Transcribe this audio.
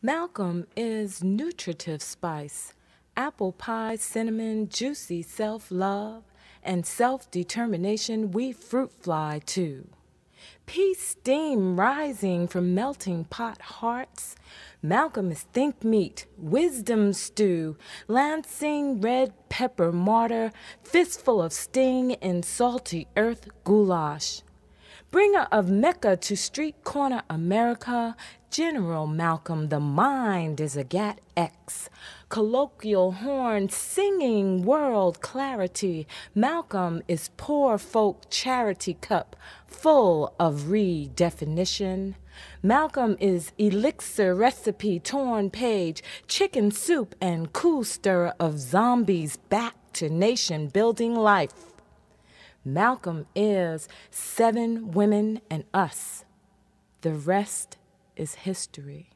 Malcolm is nutritive spice, apple pie, cinnamon, juicy self-love, and self-determination we fruit fly to. Peace steam rising from melting pot hearts. Malcolm is think meat, wisdom stew, lancing red pepper martyr, fistful of sting in salty earth goulash bringer of Mecca to street corner America, General Malcolm the Mind is a Gat X. Colloquial horn singing world clarity, Malcolm is poor folk charity cup full of redefinition. Malcolm is elixir recipe torn page, chicken soup and cool stirrer of zombies back to nation building life. Malcolm is Seven Women and Us. The rest is history.